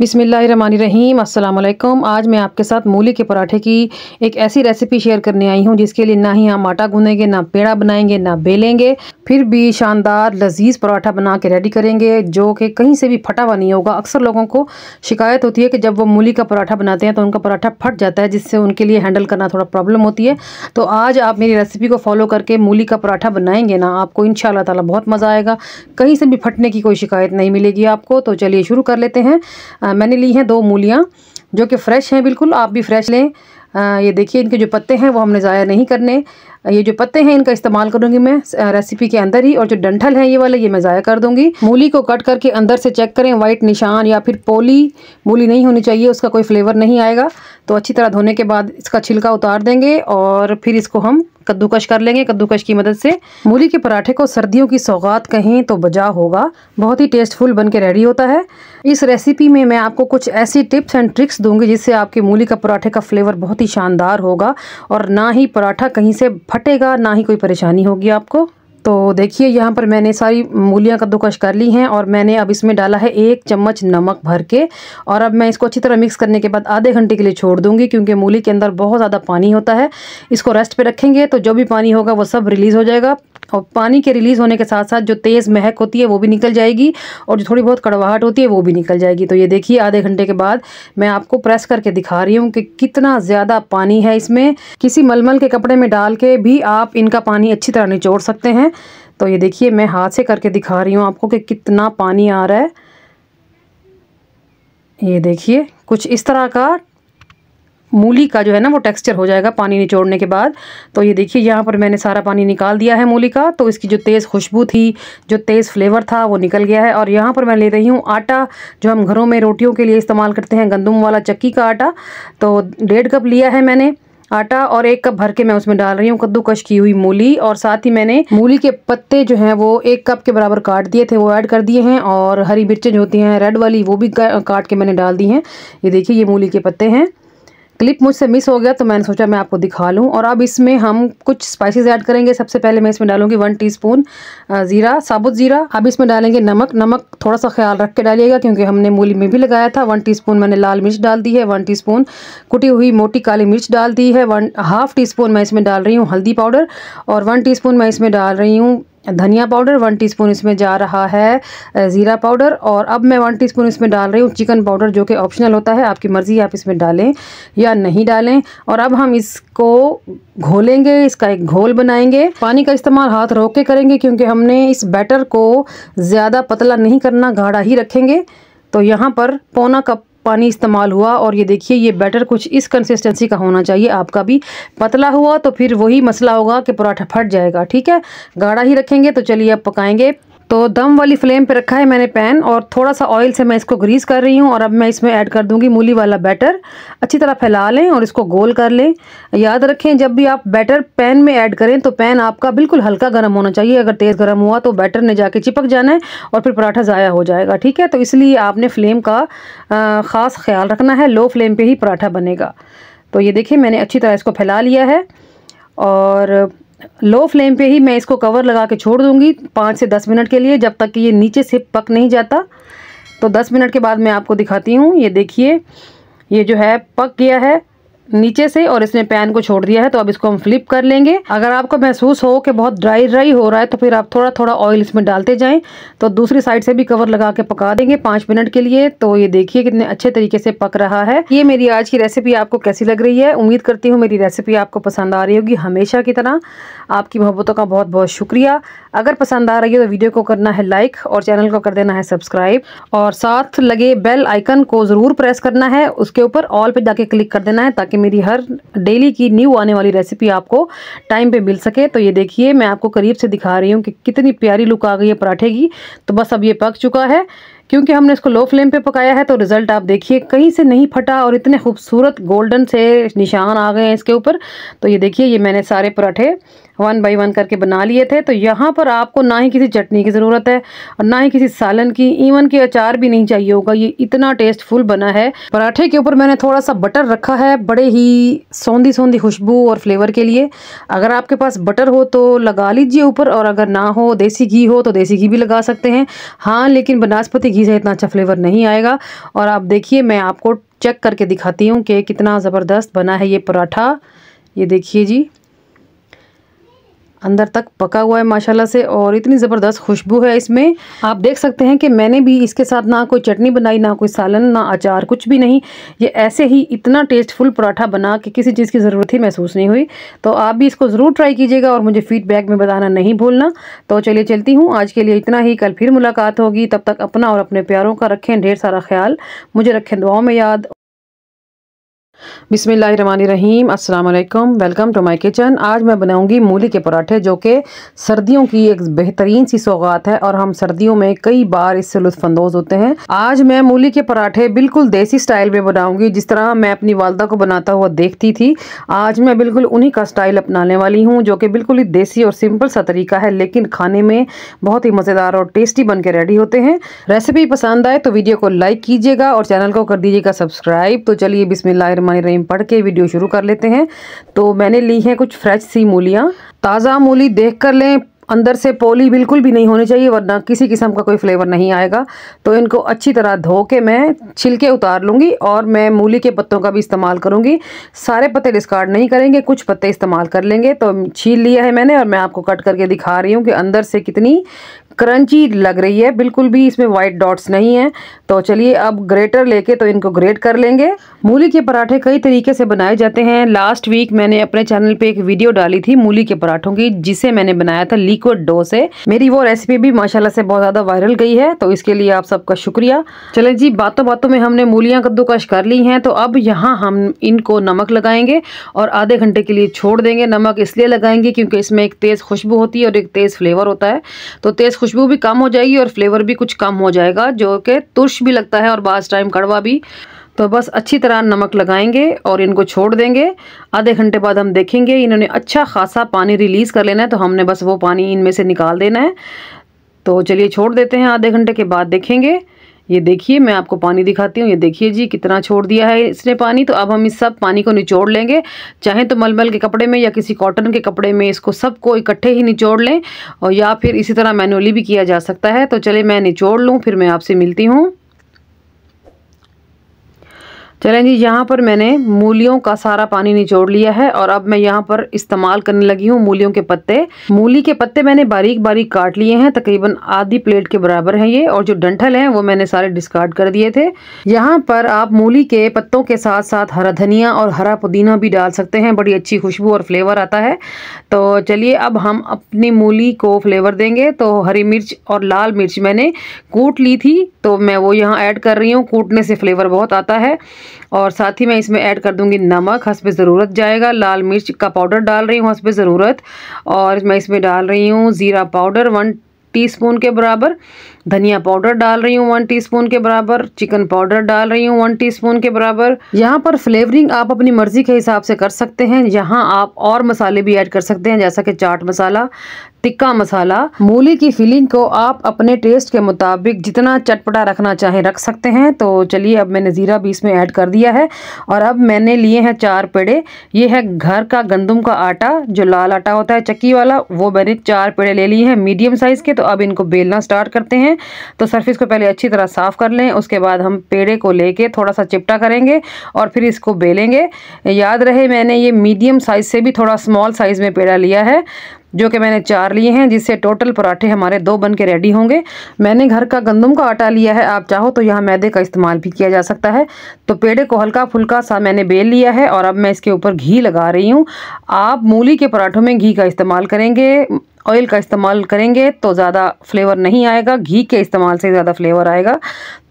बिसमीम् अल्लाम आज मैं आपके साथ मूली के पराठे की एक ऐसी रेसिपी शेयर करने आई हूँ जिसके लिए ना ही हम आटा गूंदेंगे ना पेड़ा बनाएंगे ना बेलेंगे फिर भी शानदार लजीज पराठा बना के रेडी करेंगे जो कि कहीं से भी फटा हुआ नहीं होगा अक्सर लोगों को शिकायत होती है कि जब वो मूली का पराठा बनाते हैं तो उनका पराठा फट जाता है जिससे उनके लिए हैंडल करना थोड़ा प्रॉब्लम होती है तो आज आप मेरी रेसिपी को फॉलो करके मूली का पराठा बनाएंगे ना आपको इन ताला बहुत मज़ा आएगा कहीं से भी फटने की कोई शिकायत नहीं मिलेगी आपको तो चलिए शुरू कर लेते हैं आ, मैंने ली हैं दो मूलियाँ जो कि फ़्रेश हैं बिल्कुल आप भी फ़्रेश लें आ, ये देखिए इनके जो पत्ते हैं वो हमने ज़ाया नहीं करने ये जो पत्ते हैं इनका इस्तेमाल करूँगी मैं रेसिपी के अंदर ही और जो डंठल है ये वाले ये मैं ज़ाया कर दूँगी मूली को कट करके अंदर से चेक करें वाइट निशान या फिर पोली मूली नहीं होनी चाहिए उसका कोई फ्लेवर नहीं आएगा तो अच्छी तरह धोने के बाद इसका छिलका उतार देंगे और फिर इसको हम कद्दूकश कर लेंगे कद्दूकश की मदद से मूली के पराठे को सर्दियों की सौगात कहें तो बजा होगा बहुत ही टेस्टफुल बन के रेडी होता है इस रेसिपी में मैं आपको कुछ ऐसी टिप्स एंड ट्रिक्स दूंगी जिससे आपके मूली का पराठे का फ्लेवर बहुत ही शानदार होगा और ना ही पराठा कहीं से फटेगा ना ही कोई परेशानी होगी आपको तो देखिए यहाँ पर मैंने सारी मूलियाँ कद्दूकश कर ली हैं और मैंने अब इसमें डाला है एक चम्मच नमक भर के और अब मैं इसको अच्छी तरह मिक्स करने के बाद आधे घंटे के लिए छोड़ दूंगी क्योंकि मूली के अंदर बहुत ज़्यादा पानी होता है इसको रेस्ट पे रखेंगे तो जो भी पानी होगा वो सब रिलीज़ हो जाएगा और पानी के रिलीज़ होने के साथ साथ जो तेज़ महक होती है वो भी निकल जाएगी और जो थोड़ी बहुत कड़वाहट होती है वो भी निकल जाएगी तो ये देखिए आधे घंटे के बाद मैं आपको प्रेस करके दिखा रही हूँ कि कितना ज़्यादा पानी है इसमें किसी मलमल के कपड़े में डाल के भी आप इनका पानी अच्छी तरह निचोड़ सकते हैं तो ये देखिए मैं हाथ से करके दिखा रही हूँ आपको कि कितना पानी आ रहा है ये देखिए कुछ इस तरह का मूली का जो है ना वो टेक्सचर हो जाएगा पानी निचोड़ने के बाद तो ये देखिए यहाँ पर मैंने सारा पानी निकाल दिया है मूली का तो इसकी जो तेज़ खुशबू थी जो तेज़ फ्लेवर था वो निकल गया है और यहाँ पर मैं ले रही हूँ आटा जो हम घरों में रोटियों के लिए इस्तेमाल करते हैं गंदुम वाला चक्की का आटा तो डेढ़ कप लिया है मैंने आटा और एक कप भर के मैं उसमें डाल रही हूँ कद्दूकश की हुई मूली और साथ ही मैंने मूली के पत्ते जो हैं वो एक कप के बराबर काट दिए थे वो ऐड कर दिए हैं और हरी मिर्चें जो होती हैं रेड वाली वो भी काट के मैंने डाल दी हैं ये देखिए ये मूली के पत्ते हैं क्लिप मुझसे मिस हो गया तो मैंने सोचा मैं आपको दिखा लूँ और अब इसमें हम कुछ स्पाइसेस ऐड करेंगे सबसे पहले मैं इसमें डालूँगी वन टीस्पून ज़ीरा साबुत ज़ीरा अब इसमें डालेंगे नमक नमक थोड़ा सा ख्याल रख के डालिएगा क्योंकि हमने मूली में भी लगाया था वन टीस्पून मैंने लाल मिर्च डाल दी है वन टी कुटी हुई मोटी काली मिर्च डाल दी है वन हाफ़ टी स्पून मैं इसमें डाल रही हूँ हल्दी पाउडर और वन टी मैं इसमें डाल रही हूँ धनिया पाउडर वन टीस्पून इसमें जा रहा है ज़ीरा पाउडर और अब मैं वन टीस्पून इसमें डाल रही हूँ चिकन पाउडर जो कि ऑप्शनल होता है आपकी मर्ज़ी आप इसमें डालें या नहीं डालें और अब हम इसको घोलेंगे इसका एक घोल बनाएंगे पानी का इस्तेमाल हाथ रोक के करेंगे क्योंकि हमने इस बैटर को ज़्यादा पतला नहीं करना गाढ़ा ही रखेंगे तो यहाँ पर पौना कप पानी इस्तेमाल हुआ और ये देखिए ये बैटर कुछ इस कंसिस्टेंसी का होना चाहिए आपका भी पतला हुआ तो फिर वही मसला होगा कि पराठा फट जाएगा ठीक है गाढ़ा ही रखेंगे तो चलिए अब पकाएंगे तो दम वाली फ्लेम पे रखा है मैंने पैन और थोड़ा सा ऑयल से मैं इसको ग्रीस कर रही हूँ और अब मैं इसमें ऐड कर दूँगी मूली वाला बैटर अच्छी तरह फैला लें और इसको गोल कर लें याद रखें जब भी आप बैटर पैन में ऐड करें तो पैन आपका बिल्कुल हल्का गर्म होना चाहिए अगर तेज़ गर्म हुआ तो बैटर ने जाके चिपक जाना है और फिर पराठा ज़ाया हो जाएगा ठीक है तो इसलिए आपने फ्लेम का ख़ास ख्याल रखना है लो फ्लेम पर ही पराठा बनेगा तो ये देखिए मैंने अच्छी तरह इसको फैला लिया है और लो फ्लेम पे ही मैं इसको कवर लगा के छोड़ दूंगी पाँच से दस मिनट के लिए जब तक कि ये नीचे से पक नहीं जाता तो दस मिनट के बाद मैं आपको दिखाती हूँ ये देखिए ये जो है पक गया है नीचे से और इसने पैन को छोड़ दिया है तो अब इसको हम फ्लिप कर लेंगे अगर आपको महसूस हो कि बहुत ड्राई ड्राई हो रहा है तो फिर आप थोड़ा थोड़ा ऑयल इसमें डालते जाएं तो दूसरी साइड से भी कवर लगा के पका देंगे पाँच मिनट के लिए तो ये देखिए कितने अच्छे तरीके से पक रहा है ये मेरी आज की रेसिपी आपको कैसी लग रही है उम्मीद करती हूँ मेरी रेसिपी आपको पसंद आ रही होगी हमेशा की तरह आपकी मोहब्बतों का बहुत बहुत शुक्रिया अगर पसंद आ रही है तो वीडियो को करना है लाइक और चैनल को कर देना है सब्सक्राइब और साथ लगे बेल आइकन को ज़रूर प्रेस करना है उसके ऊपर ऑल पे जाके क्लिक कर देना है ताकि मेरी हर डेली की न्यू आने वाली रेसिपी आपको टाइम पे मिल सके तो ये देखिए मैं आपको करीब से दिखा रही हूँ कि कितनी प्यारी लुक आ गई है पराठे की तो बस अब ये पक चुका है क्योंकि हमने इसको लो फ्लेम पे पकाया है तो रिज़ल्ट आप देखिए कहीं से नहीं फटा और इतने खूबसूरत गोल्डन से निशान आ गए हैं इसके ऊपर तो ये देखिए ये मैंने सारे पराठे वन बाई वन करके बना लिए थे तो यहाँ पर आपको ना ही किसी चटनी की ज़रूरत है और ना ही किसी सालन की इवन की अचार भी नहीं चाहिए होगा ये इतना टेस्टफुल बना है पराठे के ऊपर मैंने थोड़ा सा बटर रखा है बड़े ही सौंधी सौंधी खुशबू और फ्लेवर के लिए अगर आपके पास बटर हो तो लगा लीजिए ऊपर और अगर ना हो देसी घी हो तो देसी घी भी लगा सकते हैं हाँ लेकिन बनास्पति घी घी से इतना अच्छा फ्लेवर नहीं आएगा और आप देखिए मैं आपको चेक करके दिखाती हूँ कि कितना ज़बरदस्त बना है ये पराठा ये देखिए जी अंदर तक पका हुआ है माशाल्लाह से और इतनी ज़बरदस्त खुशबू है इसमें आप देख सकते हैं कि मैंने भी इसके साथ ना कोई चटनी बनाई ना कोई सालन ना अचार कुछ भी नहीं ये ऐसे ही इतना टेस्टफुल पराठा बना कि किसी चीज़ की ज़रूरत ही महसूस नहीं हुई तो आप भी इसको ज़रूर ट्राई कीजिएगा और मुझे फ़ीडबैक में बताना नहीं भूलना तो चलिए चलती हूँ आज के लिए इतना ही कल फिर मुलाकात होगी तब तक अपना और अपने प्यारों का रखें ढेर सारा ख्याल मुझे रखें दुआओं में याद बिसमीम अल्लाम वेलकम टू माय किचन आज मैं बनाऊंगी मूली के पराठे जो कि सर्दियों की एक बेहतरीन सी सौगात है और हम सर्दियों में कई बार इससे लुत्फानंदोज होते हैं आज मैं मूली के पराठे बिल्कुल देसी स्टाइल में बनाऊंगी जिस तरह मैं अपनी वालदा को बनाता हुआ देखती थी आज मैं बिल्कुल उन्हीं का स्टाइल अपनाने वाली हूँ जो कि बिल्कुल ही देसी और सिंपल सा तरीका है लेकिन खाने में बहुत ही मज़ेदार और टेस्टी बन के रेडी होते हैं रेसिपी पसंद आए तो वीडियो को लाइक कीजिएगा और चैनल को कर दीजिएगा सब्सक्राइब तो चलिए बिसमिल्लाम रहमान रहीम पढ़ के वीडियो शुरू कर लेते हैं तो मैंने ली हैं कुछ फ्रेश सी मूलियाँ ताज़ा मूली देख कर लें अंदर से पोली बिल्कुल भी नहीं होनी चाहिए वरना किसी किस्म का कोई फ्लेवर नहीं आएगा तो इनको अच्छी तरह धो के मैं छिलके उतार लूँगी और मैं मूली के पत्तों का भी इस्तेमाल करूँगी सारे पत्ते डिस्कार्ड नहीं करेंगे कुछ पत्ते इस्तेमाल कर लेंगे तो छील लिया है मैंने और मैं आपको कट करके दिखा रही हूँ कि अंदर से कितनी क्रंची लग रही है बिल्कुल भी इसमें वाइट डॉट्स नहीं है तो चलिए अब ग्रेटर लेके तो इनको ग्रेट कर लेंगे मूली के पराठे कई तरीके से बनाए जाते हैं लास्ट वीक मैंने अपने चैनल पे एक वीडियो डाली थी मूली के पराठों की जिसे मैंने बनाया था लिक्विड डो से मेरी वो रेसिपी भी माशाला से बहुत ज़्यादा वायरल गई है तो इसके लिए आप सबका शुक्रिया चले जी बातों बातों में हमने मूलियाँ कद्दूकश कर ली है तो अब यहाँ हम इनको नमक लगाएंगे और आधे घंटे के लिए छोड़ देंगे नमक इसलिए लगाएंगे क्योंकि इसमें एक तेज़ खुशबू होती है और एक तेज़ फ्लेवर होता है तो तेज़ खुशबू भी कम हो जाएगी और फ्लेवर भी कुछ कम हो जाएगा जो कि तुर्श भी लगता है और बास टाइम कड़वा भी तो बस अच्छी तरह नमक लगाएंगे और इनको छोड़ देंगे आधे घंटे बाद हम देखेंगे इन्होंने अच्छा खासा पानी रिलीज़ कर लेना है तो हमने बस वो पानी इनमें से निकाल देना है तो चलिए छोड़ देते हैं आधे घंटे के बाद देखेंगे ये देखिए मैं आपको पानी दिखाती हूँ ये देखिए जी कितना छोड़ दिया है इसने पानी तो अब हम इस सब पानी को निचोड़ लेंगे चाहे तो मलमल के कपड़े में या किसी कॉटन के कपड़े में इसको सबको इकट्ठे ही निचोड़ लें और या फिर इसी तरह मैनुअली भी किया जा सकता है तो चले मैं निचोड़ लूँ फिर मैं आपसे मिलती हूँ चलें जी यहाँ पर मैंने मूलियों का सारा पानी निचोड़ लिया है और अब मैं यहाँ पर इस्तेमाल करने लगी हूँ मूलियों के पत्ते मूली के पत्ते मैंने बारीक बारीक काट लिए हैं तकरीबन आधी प्लेट के बराबर हैं ये और जो डंठल हैं वो मैंने सारे डिस्कार्ड कर दिए थे यहाँ पर आप मूली के पत्तों के साथ साथ हरा धनिया और हरा पुदीना भी डाल सकते हैं बड़ी अच्छी खुशबू और फ्लेवर आता है तो चलिए अब हम अपनी मूली को फ्लेवर देंगे तो हरी मिर्च और लाल मिर्च मैंने कूट ली थी तो मैं वो यहाँ ऐड कर रही हूँ कूटने से फ्लेवर बहुत आता है और साथ ही मैं इसमें ऐड कर दूंगी नमक हंस पे ज़रूरत जाएगा लाल मिर्च का पाउडर डाल रही हूँ हंस पे ज़रूरत और मैं इसमें डाल रही हूँ ज़ीरा पाउडर वन टीस्पून के बराबर धनिया पाउडर डाल रही हूँ वन टीस्पून के बराबर चिकन पाउडर डाल रही हूँ वन टीस्पून के बराबर यहाँ पर फ्लेवरिंग आप अपनी मर्जी के हिसाब से कर सकते हैं यहाँ आप और मसाले भी ऐड कर सकते हैं जैसा कि चाट मसाला टिक्का मसाला मूली की फिलिंग को आप अपने टेस्ट के मुताबिक जितना चटपटा रखना चाहें रख सकते हैं तो चलिए अब मैंने ज़ीरा भी इसमें ऐड कर दिया है और अब मैंने लिए हैं चार पेड़े ये है घर का गंदम का आटा जो लाल आटा होता है चक्की वाला वो मैंने चार पेड़े ले लिए हैं मीडियम साइज़ के तो अब इनको बेलना स्टार्ट करते हैं हैं तो सरफेस को पहले अच्छी तरह साफ़ कर लें उसके बाद हम पेड़े को लेके थोड़ा सा चिपटा करेंगे और फिर इसको बेलेंगे याद रहे मैंने ये मीडियम साइज़ से भी थोड़ा स्मॉल साइज़ में पेड़ा लिया है जो कि मैंने चार लिए हैं जिससे टोटल पराठे हमारे दो बन के रेडी होंगे मैंने घर का गंदम का आटा लिया है आप चाहो तो यहाँ मैदे का इस्तेमाल भी किया जा सकता है तो पेड़े को हल्का फुल्का सा मैंने बेल लिया है और अब मैं इसके ऊपर घी लगा रही हूँ आप मूली के पराठों में घी का इस्तेमाल करेंगे ऑयल का इस्तेमाल करेंगे तो ज़्यादा फ्लेवर नहीं आएगा घी के इस्तेमाल से ज़्यादा फ्लेवर आएगा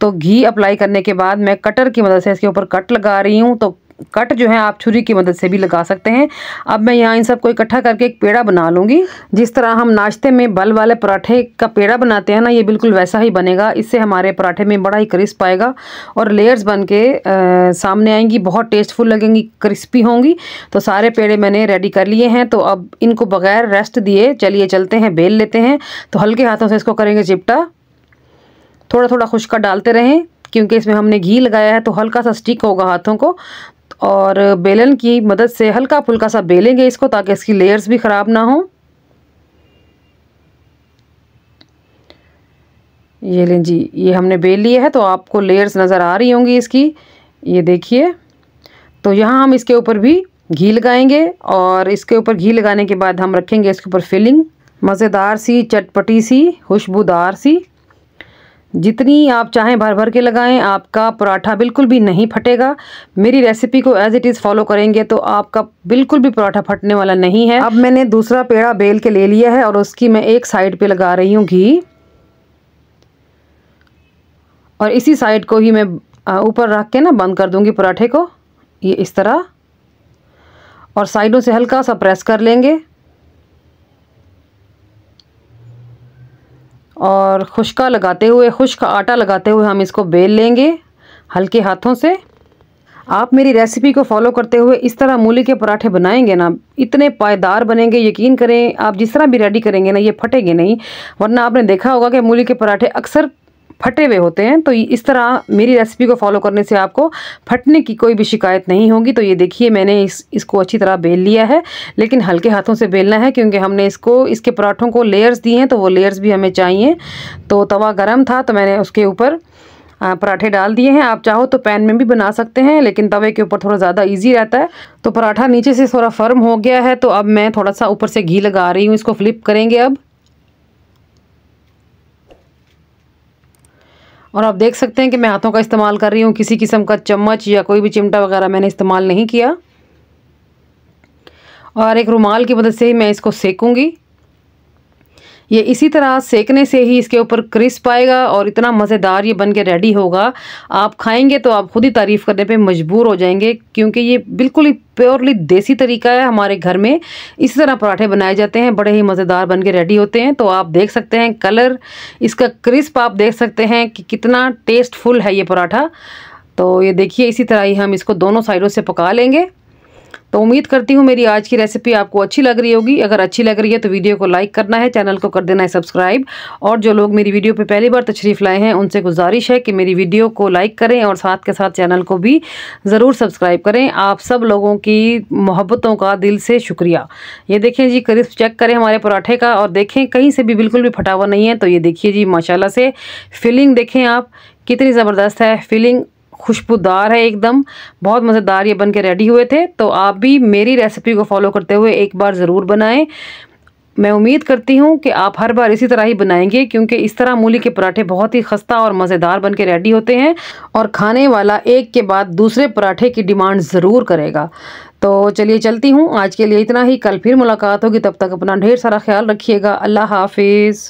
तो घी अप्लाई करने के बाद मैं कटर की मदद से इसके ऊपर कट लगा रही हूँ तो कट जो है आप छुरी की मदद से भी लगा सकते हैं अब मैं यहाँ इन सबको इकट्ठा करके एक पेड़ा बना लूँगी जिस तरह हम नाश्ते में बल वाले पराठे का पेड़ा बनाते हैं ना ये बिल्कुल वैसा ही बनेगा इससे हमारे पराठे में बड़ा ही क्रिस्प आएगा और लेयर्स बन के आ, सामने आएंगी बहुत टेस्टफुल लगेंगी क्रिस्पी होंगी तो सारे पेड़े मैंने रेडी कर लिए हैं तो अब इनको बगैर रेस्ट दिए चलिए चलते हैं बेल लेते हैं तो हल्के हाथों से इसको करेंगे चिपटा थोड़ा थोड़ा खुशका डालते रहें क्योंकि इसमें हमने घी लगाया है तो हल्का सा स्टिक होगा हाथों को और बेलन की मदद से हल्का फुल्का सा बेलेंगे इसको ताकि इसकी लेयर्स भी ख़राब ना हो ये लें जी ये हमने बेल लिया है तो आपको लेयर्स नज़र आ रही होंगी इसकी ये देखिए तो यहाँ हम इसके ऊपर भी घी लगाएंगे और इसके ऊपर घी लगाने के बाद हम रखेंगे इसके ऊपर फिलिंग मज़ेदार सी चटपटी सी खुशबूदार सी जितनी आप चाहें भर भर के लगाएं आपका पराठा बिल्कुल भी नहीं फटेगा मेरी रेसिपी को एज इट इज़ फॉलो करेंगे तो आपका बिल्कुल भी पराठा फटने वाला नहीं है अब मैंने दूसरा पेड़ा बेल के ले लिया है और उसकी मैं एक साइड पे लगा रही हूँ घी और इसी साइड को ही मैं ऊपर रख के ना बंद कर दूँगी पराठे को ये इस तरह और साइडों से हल्का सा प्रेस कर लेंगे और खुशका लगाते हुए खुश्क आटा लगाते हुए हम इसको बेल लेंगे हल्के हाथों से आप मेरी रेसिपी को फॉलो करते हुए इस तरह मूली के पराठे बनाएंगे ना इतने पायदार बनेंगे यकीन करें आप जिस तरह भी रेडी करेंगे ना ये फटेंगे नहीं वरना आपने देखा होगा कि मूली के पराठे अक्सर फटे हुए होते हैं तो इस तरह मेरी रेसिपी को फॉलो करने से आपको फटने की कोई भी शिकायत नहीं होगी तो ये देखिए मैंने इस इसको अच्छी तरह बेल लिया है लेकिन हल्के हाथों से बेलना है क्योंकि हमने इसको इसके पराठों को लेयर्स दिए हैं तो वो लेयर्स भी हमें चाहिए तो तवा गर्म था तो मैंने उसके ऊपर पराठे डाल दिए हैं आप चाहो तो पैन में भी बना सकते हैं लेकिन तवे के ऊपर थोड़ा ज़्यादा इजी रहता है तो पराठा नीचे से थोड़ा फर्म हो गया है तो अब मैं थोड़ा सा ऊपर से घी लगा रही हूँ इसको फ्लिप करेंगे अब और आप देख सकते हैं कि मैं हाथों का इस्तेमाल कर रही हूँ किसी किस्म का चम्मच या कोई भी चिमटा वगैरह मैंने इस्तेमाल नहीं किया और एक रुमाल की मदद से ही मैं इसको सेकूँगी ये इसी तरह सेकने से ही इसके ऊपर क्रिस्प आएगा और इतना मज़ेदार ये बन के रेडी होगा आप खाएंगे तो आप ख़ुद ही तारीफ़ करने पे मजबूर हो जाएंगे क्योंकि ये बिल्कुल ही प्योरली देसी तरीका है हमारे घर में इसी तरह पराठे बनाए जाते हैं बड़े ही मज़ेदार बन के रेडी होते हैं तो आप देख सकते हैं कलर इसका क्रिस्प आप देख सकते हैं कि कितना टेस्टफुल है ये पराठा तो ये देखिए इसी तरह ही हम इसको दोनों साइडों से पका लेंगे तो उम्मीद करती हूँ मेरी आज की रेसिपी आपको अच्छी लग रही होगी अगर अच्छी लग रही है तो वीडियो को लाइक करना है चैनल को कर देना है सब्सक्राइब और जो लोग मेरी वीडियो पे पहली बार तशरीफ़ लाए हैं उनसे गुजारिश है कि मेरी वीडियो को लाइक करें और साथ के साथ चैनल को भी ज़रूर सब्सक्राइब करें आप सब लोगों की मोहब्बतों का दिल से शुक्रिया ये देखें जी क्रिस्प चेक करें हमारे पराठे का और देखें कहीं से भी बिल्कुल भी फटावा नहीं है तो ये देखिए जी माशाला से फिलिंग देखें आप कितनी ज़बरदस्त है फिलिंग खुशबूदार है एकदम बहुत मज़ेदार ये बन के रेडी हुए थे तो आप भी मेरी रेसिपी को फॉलो करते हुए एक बार ज़रूर बनाएं मैं उम्मीद करती हूँ कि आप हर बार इसी तरह ही बनाएंगे क्योंकि इस तरह मूली के पराठे बहुत ही खस्ता और मज़ेदार बन के रेडी होते हैं और खाने वाला एक के बाद दूसरे पराठे की डिमांड ज़रूर करेगा तो चलिए चलती हूँ आज के लिए इतना ही कल फिर मुलाकात होगी तब तक अपना ढेर सारा ख्याल रखिएगा अल्लाह हाफिज़